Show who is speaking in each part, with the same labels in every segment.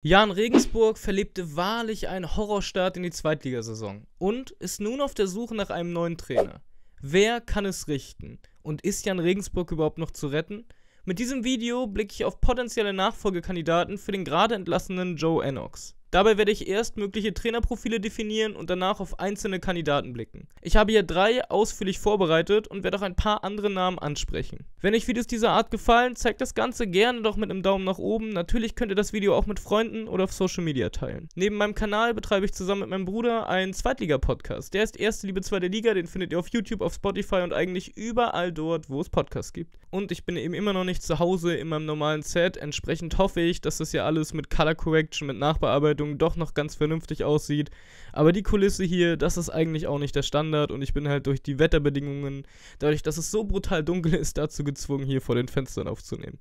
Speaker 1: Jan Regensburg verlebte wahrlich einen Horrorstart in die Zweitligasaison und ist nun auf der Suche nach einem neuen Trainer. Wer kann es richten? Und ist Jan Regensburg überhaupt noch zu retten? Mit diesem Video blicke ich auf potenzielle Nachfolgekandidaten für den gerade entlassenen Joe Ennox. Dabei werde ich erst mögliche Trainerprofile definieren und danach auf einzelne Kandidaten blicken. Ich habe hier drei ausführlich vorbereitet und werde auch ein paar andere Namen ansprechen. Wenn euch Videos dieser Art gefallen, zeigt das Ganze gerne doch mit einem Daumen nach oben. Natürlich könnt ihr das Video auch mit Freunden oder auf Social Media teilen. Neben meinem Kanal betreibe ich zusammen mit meinem Bruder einen Zweitliga-Podcast. Der ist Erste Liebe Zweite Liga, den findet ihr auf YouTube, auf Spotify und eigentlich überall dort, wo es Podcasts gibt. Und ich bin eben immer noch nicht zu Hause in meinem normalen Set. Entsprechend hoffe ich, dass das hier alles mit Color Correction, mit Nachbearbeitung Ausstattung doch noch ganz vernünftig aussieht. Aber die Kulisse hier, das ist eigentlich auch nicht der Standard und ich bin halt durch die Wetterbedingungen, dadurch, dass es so brutal dunkel ist, dazu gezwungen, hier vor den Fenstern aufzunehmen.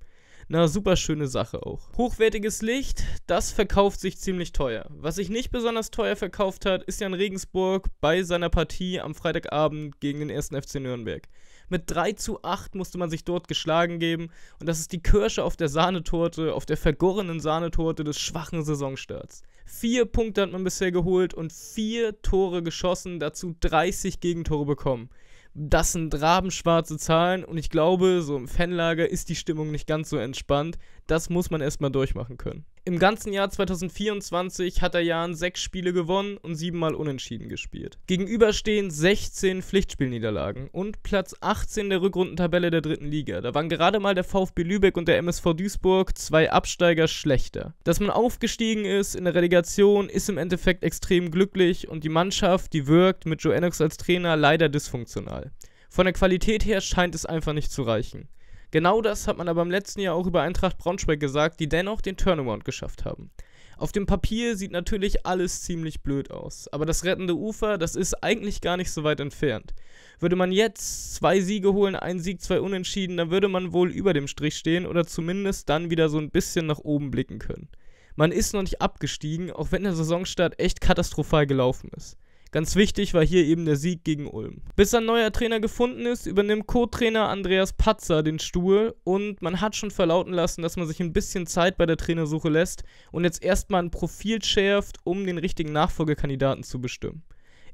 Speaker 1: Na, super schöne Sache auch. Hochwertiges Licht, das verkauft sich ziemlich teuer. Was sich nicht besonders teuer verkauft hat, ist Jan Regensburg bei seiner Partie am Freitagabend gegen den 1. FC Nürnberg. Mit 3 zu 8 musste man sich dort geschlagen geben. Und das ist die Kirsche auf der Sahnetorte, auf der vergorenen Sahnetorte des schwachen Saisonstarts. Vier Punkte hat man bisher geholt und vier Tore geschossen, dazu 30 Gegentore bekommen. Das sind rabenschwarze Zahlen und ich glaube, so im Fanlager ist die Stimmung nicht ganz so entspannt. Das muss man erstmal durchmachen können. Im ganzen Jahr 2024 hat der Jan sechs Spiele gewonnen und siebenmal unentschieden gespielt. Gegenüber stehen 16 Pflichtspielniederlagen und Platz 18 der Rückrundentabelle der dritten Liga. Da waren gerade mal der VfB Lübeck und der MSV Duisburg zwei Absteiger schlechter. Dass man aufgestiegen ist in der Relegation, ist im Endeffekt extrem glücklich und die Mannschaft, die wirkt mit Joe Ennox als Trainer leider dysfunktional. Von der Qualität her scheint es einfach nicht zu reichen. Genau das hat man aber im letzten Jahr auch über Eintracht Braunschweig gesagt, die dennoch den Turnaround geschafft haben. Auf dem Papier sieht natürlich alles ziemlich blöd aus, aber das rettende Ufer, das ist eigentlich gar nicht so weit entfernt. Würde man jetzt zwei Siege holen, einen Sieg, zwei Unentschieden, dann würde man wohl über dem Strich stehen oder zumindest dann wieder so ein bisschen nach oben blicken können. Man ist noch nicht abgestiegen, auch wenn der Saisonstart echt katastrophal gelaufen ist. Ganz wichtig war hier eben der Sieg gegen Ulm. Bis ein neuer Trainer gefunden ist, übernimmt Co-Trainer Andreas Patzer den Stuhl und man hat schon verlauten lassen, dass man sich ein bisschen Zeit bei der Trainersuche lässt und jetzt erstmal ein Profil schärft, um den richtigen Nachfolgekandidaten zu bestimmen.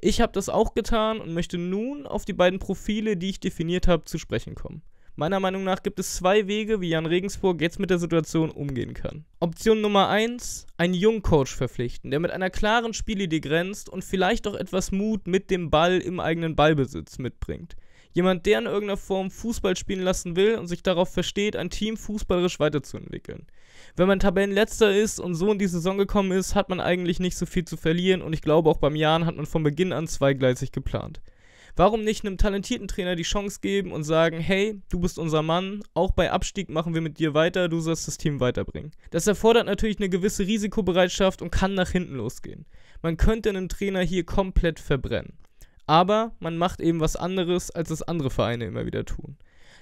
Speaker 1: Ich habe das auch getan und möchte nun auf die beiden Profile, die ich definiert habe, zu sprechen kommen. Meiner Meinung nach gibt es zwei Wege, wie Jan Regensburg jetzt mit der Situation umgehen kann. Option Nummer 1, einen Jungcoach verpflichten, der mit einer klaren Spielidee grenzt und vielleicht auch etwas Mut mit dem Ball im eigenen Ballbesitz mitbringt. Jemand, der in irgendeiner Form Fußball spielen lassen will und sich darauf versteht, ein Team fußballerisch weiterzuentwickeln. Wenn man Tabellenletzter ist und so in die Saison gekommen ist, hat man eigentlich nicht so viel zu verlieren und ich glaube auch beim Jahren hat man von Beginn an zweigleisig geplant. Warum nicht einem talentierten Trainer die Chance geben und sagen, hey, du bist unser Mann, auch bei Abstieg machen wir mit dir weiter, du sollst das Team weiterbringen. Das erfordert natürlich eine gewisse Risikobereitschaft und kann nach hinten losgehen. Man könnte einen Trainer hier komplett verbrennen. Aber man macht eben was anderes, als es andere Vereine immer wieder tun.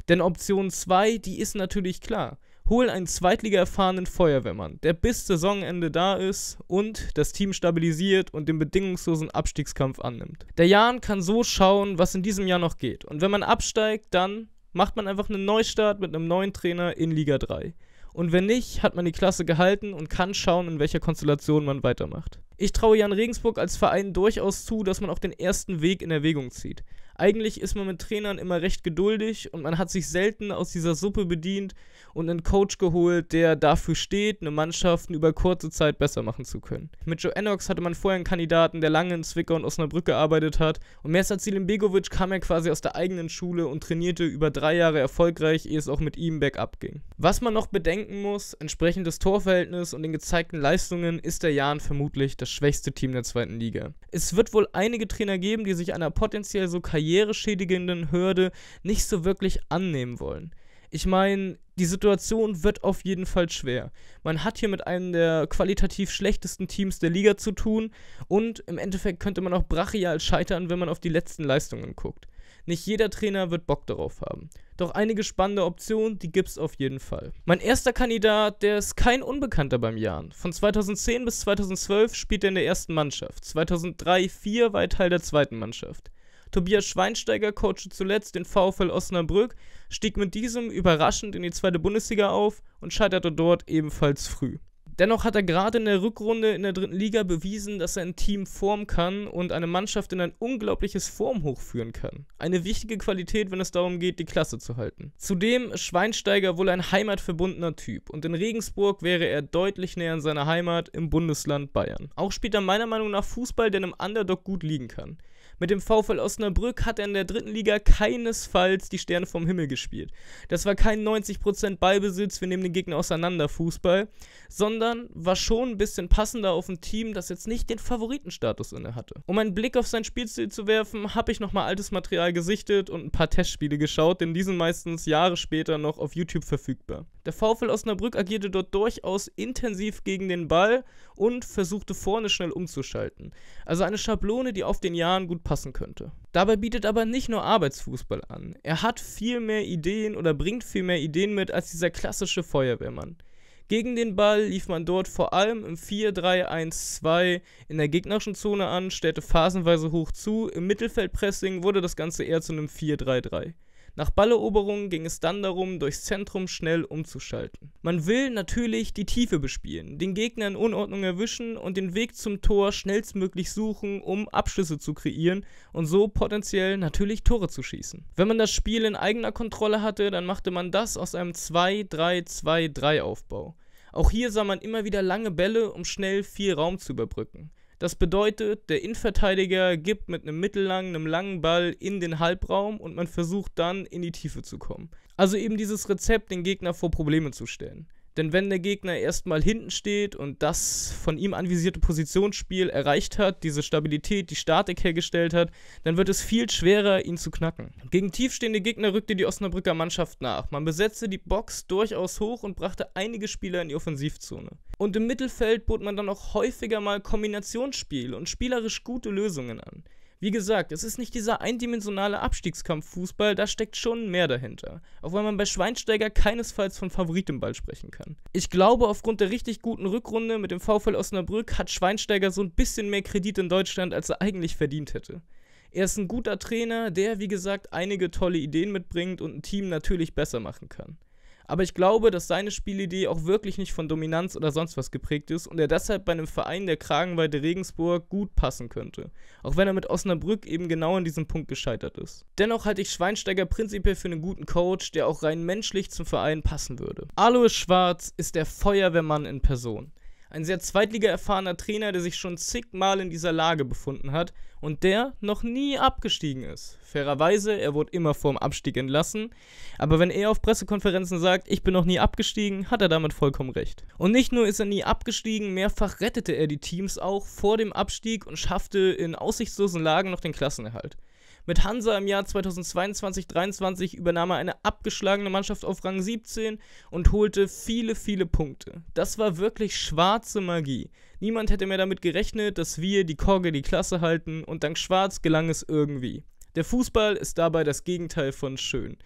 Speaker 1: Denn Option 2, die ist natürlich klar. Hol einen Zweitliga-erfahrenen Feuerwehrmann, der bis Saisonende da ist und das Team stabilisiert und den bedingungslosen Abstiegskampf annimmt. Der Jan kann so schauen, was in diesem Jahr noch geht. Und wenn man absteigt, dann macht man einfach einen Neustart mit einem neuen Trainer in Liga 3. Und wenn nicht, hat man die Klasse gehalten und kann schauen, in welcher Konstellation man weitermacht. Ich traue Jan Regensburg als Verein durchaus zu, dass man auch den ersten Weg in Erwägung zieht. Eigentlich ist man mit Trainern immer recht geduldig und man hat sich selten aus dieser Suppe bedient und einen Coach geholt, der dafür steht, eine Mannschaften über kurze Zeit besser machen zu können. Mit Joe Enox hatte man vorher einen Kandidaten, der lange in Zwickau und Osnabrück gearbeitet hat und Mersat Begovic kam er quasi aus der eigenen Schule und trainierte über drei Jahre erfolgreich, ehe es auch mit ihm bergab ging. Was man noch bedenken muss, entsprechend des Torverhältnisses und den gezeigten Leistungen ist der Jan vermutlich das schwächste Team der zweiten Liga. Es wird wohl einige Trainer geben, die sich einer potenziell so Karriere karriereschädigenden Hürde nicht so wirklich annehmen wollen. Ich meine, die Situation wird auf jeden Fall schwer. Man hat hier mit einem der qualitativ schlechtesten Teams der Liga zu tun und im Endeffekt könnte man auch brachial scheitern, wenn man auf die letzten Leistungen guckt. Nicht jeder Trainer wird Bock darauf haben. Doch einige spannende Optionen, die gibt's auf jeden Fall. Mein erster Kandidat, der ist kein Unbekannter beim Jahren. Von 2010 bis 2012 spielt er in der ersten Mannschaft. 2003, 4 war er Teil der zweiten Mannschaft. Tobias Schweinsteiger coachte zuletzt den VfL Osnabrück, stieg mit diesem überraschend in die zweite Bundesliga auf und scheiterte dort ebenfalls früh. Dennoch hat er gerade in der Rückrunde in der dritten Liga bewiesen, dass er ein Team formen kann und eine Mannschaft in ein unglaubliches Formhoch führen kann. Eine wichtige Qualität, wenn es darum geht, die Klasse zu halten. Zudem ist Schweinsteiger wohl ein heimatverbundener Typ und in Regensburg wäre er deutlich näher an seiner Heimat im Bundesland Bayern. Auch spielt er meiner Meinung nach Fußball, der einem Underdog gut liegen kann. Mit dem VfL Osnabrück hat er in der dritten Liga keinesfalls die Sterne vom Himmel gespielt. Das war kein 90% Ballbesitz, wir nehmen den Gegner auseinander Fußball, sondern war schon ein bisschen passender auf ein Team, das jetzt nicht den Favoritenstatus inne hatte. Um einen Blick auf sein Spielstil zu werfen, habe ich nochmal altes Material gesichtet und ein paar Testspiele geschaut, denn die sind meistens Jahre später noch auf YouTube verfügbar. Der VfL Osnabrück agierte dort durchaus intensiv gegen den Ball und versuchte vorne schnell umzuschalten. Also eine Schablone, die auf den Jahren gut passt passen könnte. Dabei bietet aber nicht nur Arbeitsfußball an. Er hat viel mehr Ideen oder bringt viel mehr Ideen mit als dieser klassische Feuerwehrmann. Gegen den Ball lief man dort vor allem im 4-3-1-2 in der gegnerischen Zone an, stellte phasenweise hoch zu, im Mittelfeldpressing wurde das Ganze eher zu einem 4-3-3. Nach Balleroberungen ging es dann darum, durchs Zentrum schnell umzuschalten. Man will natürlich die Tiefe bespielen, den Gegner in Unordnung erwischen und den Weg zum Tor schnellstmöglich suchen, um Abschlüsse zu kreieren und so potenziell natürlich Tore zu schießen. Wenn man das Spiel in eigener Kontrolle hatte, dann machte man das aus einem 2-3-2-3 Aufbau. Auch hier sah man immer wieder lange Bälle, um schnell viel Raum zu überbrücken. Das bedeutet, der Innenverteidiger gibt mit einem mittellangen, einem langen Ball in den Halbraum und man versucht dann in die Tiefe zu kommen. Also eben dieses Rezept, den Gegner vor Probleme zu stellen. Denn wenn der Gegner erstmal hinten steht und das von ihm anvisierte Positionsspiel erreicht hat, diese Stabilität, die Statik hergestellt hat, dann wird es viel schwerer, ihn zu knacken. Gegen tiefstehende Gegner rückte die Osnabrücker Mannschaft nach. Man besetzte die Box durchaus hoch und brachte einige Spieler in die Offensivzone. Und im Mittelfeld bot man dann auch häufiger mal Kombinationsspiel und spielerisch gute Lösungen an. Wie gesagt, es ist nicht dieser eindimensionale Abstiegskampf-Fußball, da steckt schon mehr dahinter. Auch wenn man bei Schweinsteiger keinesfalls von Favorit im Ball sprechen kann. Ich glaube, aufgrund der richtig guten Rückrunde mit dem VfL Osnabrück hat Schweinsteiger so ein bisschen mehr Kredit in Deutschland, als er eigentlich verdient hätte. Er ist ein guter Trainer, der, wie gesagt, einige tolle Ideen mitbringt und ein Team natürlich besser machen kann. Aber ich glaube, dass seine Spielidee auch wirklich nicht von Dominanz oder sonst was geprägt ist und er deshalb bei einem Verein der Kragenweide Regensburg gut passen könnte. Auch wenn er mit Osnabrück eben genau an diesem Punkt gescheitert ist. Dennoch halte ich Schweinsteiger prinzipiell für einen guten Coach, der auch rein menschlich zum Verein passen würde. Alois Schwarz ist der Feuerwehrmann in Person. Ein sehr Zweitliga-erfahrener Trainer, der sich schon zigmal in dieser Lage befunden hat und der noch nie abgestiegen ist. Fairerweise, er wurde immer vorm Abstieg entlassen, aber wenn er auf Pressekonferenzen sagt, ich bin noch nie abgestiegen, hat er damit vollkommen recht. Und nicht nur ist er nie abgestiegen, mehrfach rettete er die Teams auch vor dem Abstieg und schaffte in aussichtslosen Lagen noch den Klassenerhalt. Mit Hansa im Jahr 2022-23 übernahm er eine abgeschlagene Mannschaft auf Rang 17 und holte viele, viele Punkte. Das war wirklich schwarze Magie. Niemand hätte mehr damit gerechnet, dass wir die Korge die Klasse halten und dank Schwarz gelang es irgendwie. Der Fußball ist dabei das Gegenteil von schön.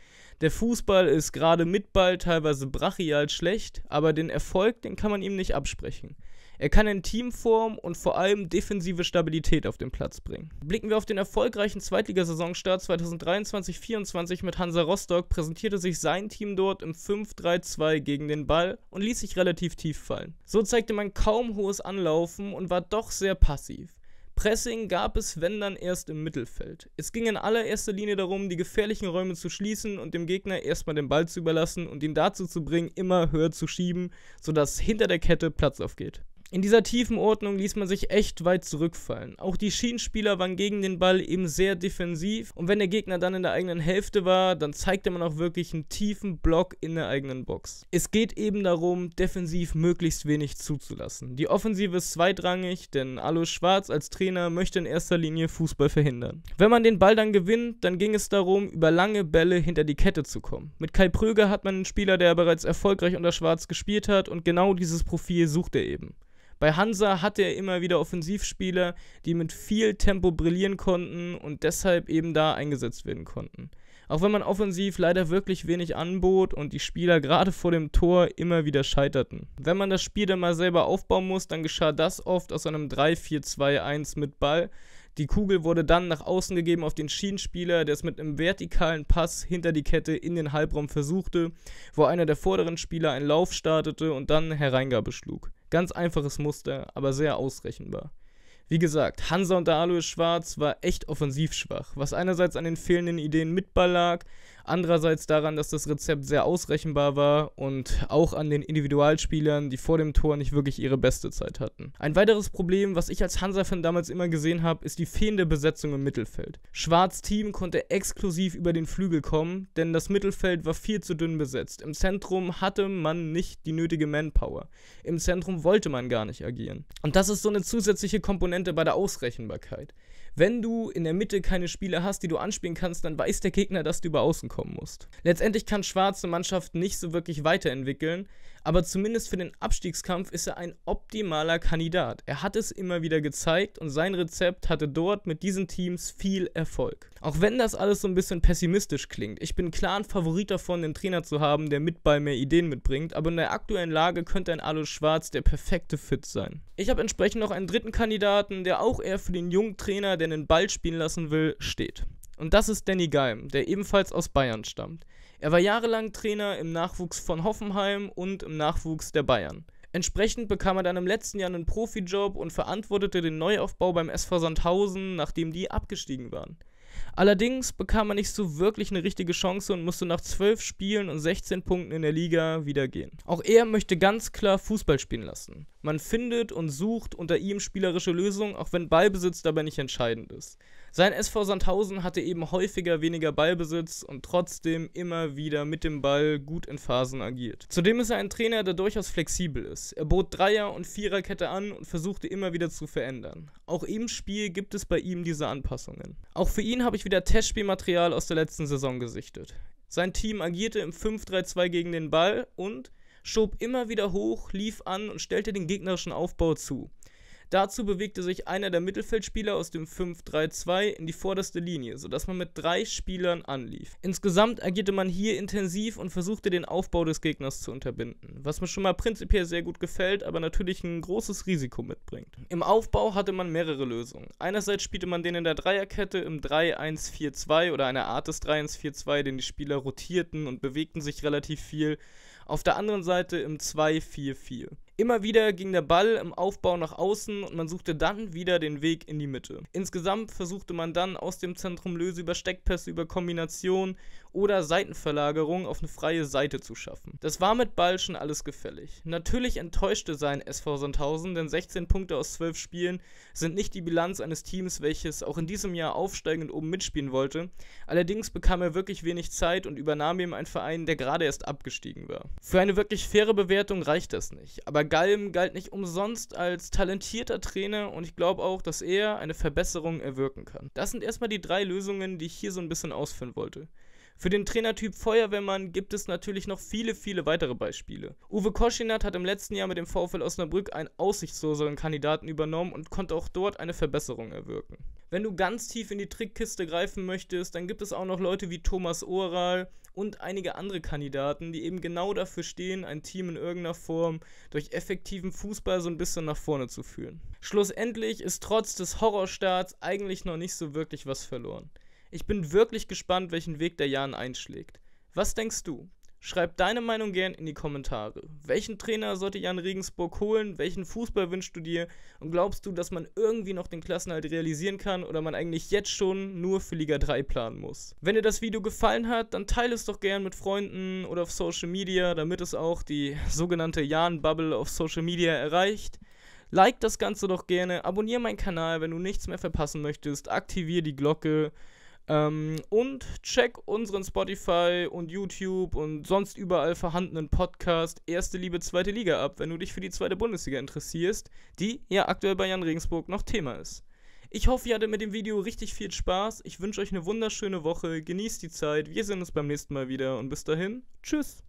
Speaker 1: Der Fußball ist gerade mit Ball teilweise brachial schlecht, aber den Erfolg, den kann man ihm nicht absprechen. Er kann in Teamform und vor allem defensive Stabilität auf den Platz bringen. Blicken wir auf den erfolgreichen Zweitligasaisonstart 2023-24 mit Hansa Rostock, präsentierte sich sein Team dort im 5-3-2 gegen den Ball und ließ sich relativ tief fallen. So zeigte man kaum hohes Anlaufen und war doch sehr passiv. Pressing gab es, wenn dann erst im Mittelfeld. Es ging in allererster Linie darum, die gefährlichen Räume zu schließen und dem Gegner erstmal den Ball zu überlassen und ihn dazu zu bringen, immer höher zu schieben, sodass hinter der Kette Platz aufgeht. In dieser tiefen Ordnung ließ man sich echt weit zurückfallen. Auch die Schienenspieler waren gegen den Ball eben sehr defensiv und wenn der Gegner dann in der eigenen Hälfte war, dann zeigte man auch wirklich einen tiefen Block in der eigenen Box. Es geht eben darum, defensiv möglichst wenig zuzulassen. Die Offensive ist zweitrangig, denn Alois Schwarz als Trainer möchte in erster Linie Fußball verhindern. Wenn man den Ball dann gewinnt, dann ging es darum, über lange Bälle hinter die Kette zu kommen. Mit Kai Pröger hat man einen Spieler, der bereits erfolgreich unter Schwarz gespielt hat und genau dieses Profil sucht er eben. Bei Hansa hatte er immer wieder Offensivspieler, die mit viel Tempo brillieren konnten und deshalb eben da eingesetzt werden konnten. Auch wenn man offensiv leider wirklich wenig anbot und die Spieler gerade vor dem Tor immer wieder scheiterten. Wenn man das Spiel dann mal selber aufbauen muss, dann geschah das oft aus einem 3-4-2-1 mit Ball. Die Kugel wurde dann nach außen gegeben auf den Schienenspieler, der es mit einem vertikalen Pass hinter die Kette in den Halbraum versuchte, wo einer der vorderen Spieler einen Lauf startete und dann Hereingabe schlug. Ganz einfaches Muster, aber sehr ausrechenbar. Wie gesagt, Hansa und der Alois Schwarz war echt offensiv schwach, was einerseits an den fehlenden Ideen mit Ball lag, Andererseits daran, dass das Rezept sehr ausrechenbar war und auch an den Individualspielern, die vor dem Tor nicht wirklich ihre beste Zeit hatten. Ein weiteres Problem, was ich als Hansa-Fan damals immer gesehen habe, ist die fehlende Besetzung im Mittelfeld. Schwarz Team konnte exklusiv über den Flügel kommen, denn das Mittelfeld war viel zu dünn besetzt. Im Zentrum hatte man nicht die nötige Manpower. Im Zentrum wollte man gar nicht agieren. Und das ist so eine zusätzliche Komponente bei der Ausrechenbarkeit. Wenn du in der Mitte keine Spieler hast, die du anspielen kannst, dann weiß der Gegner, dass du über außen kommen musst. Letztendlich kann schwarze Mannschaft nicht so wirklich weiterentwickeln, aber zumindest für den Abstiegskampf ist er ein optimaler Kandidat. Er hat es immer wieder gezeigt und sein Rezept hatte dort mit diesen Teams viel Erfolg. Auch wenn das alles so ein bisschen pessimistisch klingt, ich bin klar ein Favorit davon, einen Trainer zu haben, der mit bei mir Ideen mitbringt, aber in der aktuellen Lage könnte ein Alo Schwarz der perfekte Fit sein. Ich habe entsprechend noch einen dritten Kandidaten, der auch eher für den jungen Trainer, der den Ball spielen lassen will, steht. Und das ist Danny Geim, der ebenfalls aus Bayern stammt. Er war jahrelang Trainer im Nachwuchs von Hoffenheim und im Nachwuchs der Bayern. Entsprechend bekam er dann im letzten Jahr einen Profijob und verantwortete den Neuaufbau beim SV Sandhausen, nachdem die abgestiegen waren. Allerdings bekam er nicht so wirklich eine richtige Chance und musste nach 12 Spielen und 16 Punkten in der Liga wieder gehen. Auch er möchte ganz klar Fußball spielen lassen. Man findet und sucht unter ihm spielerische Lösungen, auch wenn Ballbesitz dabei nicht entscheidend ist. Sein SV Sandhausen hatte eben häufiger weniger Ballbesitz und trotzdem immer wieder mit dem Ball gut in Phasen agiert. Zudem ist er ein Trainer, der durchaus flexibel ist. Er bot Dreier- und Viererkette an und versuchte immer wieder zu verändern. Auch im Spiel gibt es bei ihm diese Anpassungen. Auch für ihn habe ich wieder Testspielmaterial aus der letzten Saison gesichtet. Sein Team agierte im 5-3-2 gegen den Ball und schob immer wieder hoch, lief an und stellte den gegnerischen Aufbau zu. Dazu bewegte sich einer der Mittelfeldspieler aus dem 5-3-2 in die vorderste Linie, sodass man mit drei Spielern anlief. Insgesamt agierte man hier intensiv und versuchte den Aufbau des Gegners zu unterbinden, was mir schon mal prinzipiell sehr gut gefällt, aber natürlich ein großes Risiko mitbringt. Im Aufbau hatte man mehrere Lösungen. Einerseits spielte man den in der Dreierkette im 3-1-4-2 oder einer Art des 3-1-4-2, den die Spieler rotierten und bewegten sich relativ viel auf der anderen Seite im 2-4-4. Immer wieder ging der Ball im Aufbau nach außen und man suchte dann wieder den Weg in die Mitte. Insgesamt versuchte man dann aus dem Zentrum Löse über Steckpässe, über Kombination oder Seitenverlagerung auf eine freie Seite zu schaffen. Das war mit Ball schon alles gefällig. Natürlich enttäuschte sein SV Sandhausen, denn 16 Punkte aus 12 Spielen sind nicht die Bilanz eines Teams, welches auch in diesem Jahr aufsteigen und oben mitspielen wollte. Allerdings bekam er wirklich wenig Zeit und übernahm ihm einen Verein, der gerade erst abgestiegen war. Für eine wirklich faire Bewertung reicht das nicht, aber Galm galt nicht umsonst als talentierter Trainer und ich glaube auch, dass er eine Verbesserung erwirken kann. Das sind erstmal die drei Lösungen, die ich hier so ein bisschen ausführen wollte. Für den Trainertyp Feuerwehrmann gibt es natürlich noch viele, viele weitere Beispiele. Uwe Koschinat hat im letzten Jahr mit dem VfL Osnabrück einen aussichtsloseren Kandidaten übernommen und konnte auch dort eine Verbesserung erwirken. Wenn du ganz tief in die Trickkiste greifen möchtest, dann gibt es auch noch Leute wie Thomas Oral und einige andere Kandidaten, die eben genau dafür stehen, ein Team in irgendeiner Form durch effektiven Fußball so ein bisschen nach vorne zu führen. Schlussendlich ist trotz des Horrorstarts eigentlich noch nicht so wirklich was verloren. Ich bin wirklich gespannt, welchen Weg der Jan einschlägt. Was denkst du? Schreib deine Meinung gern in die Kommentare. Welchen Trainer sollte Jan Regensburg holen? Welchen Fußball wünschst du dir? Und glaubst du, dass man irgendwie noch den Klassenhalt realisieren kann oder man eigentlich jetzt schon nur für Liga 3 planen muss? Wenn dir das Video gefallen hat, dann teile es doch gern mit Freunden oder auf Social Media, damit es auch die sogenannte Jan-Bubble auf Social Media erreicht. Like das Ganze doch gerne, abonniere meinen Kanal, wenn du nichts mehr verpassen möchtest, aktiviere die Glocke. Ähm, und check unseren Spotify und YouTube und sonst überall vorhandenen Podcast Erste Liebe, Zweite Liga ab, wenn du dich für die Zweite Bundesliga interessierst, die ja aktuell bei Jan Regensburg noch Thema ist. Ich hoffe, ihr hattet mit dem Video richtig viel Spaß. Ich wünsche euch eine wunderschöne Woche. Genießt die Zeit. Wir sehen uns beim nächsten Mal wieder und bis dahin. Tschüss.